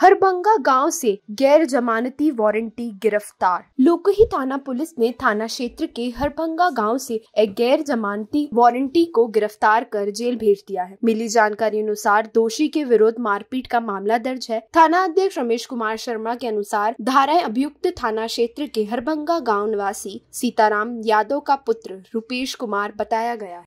हरबंगा गांव से गैर जमानती वारंटी गिरफ्तार लोकही थाना पुलिस ने थाना क्षेत्र के हरबंगा गांव से एक गैर जमानती वारंटी को गिरफ्तार कर जेल भेज दिया है मिली जानकारी अनुसार दोषी के विरुद्ध मारपीट का मामला दर्ज है थाना अध्यक्ष रमेश कुमार शर्मा के अनुसार धारा अभियुक्त थाना क्षेत्र के हरबंगा गाँव निवासी सीताराम यादव का पुत्र रूपेश कुमार बताया गया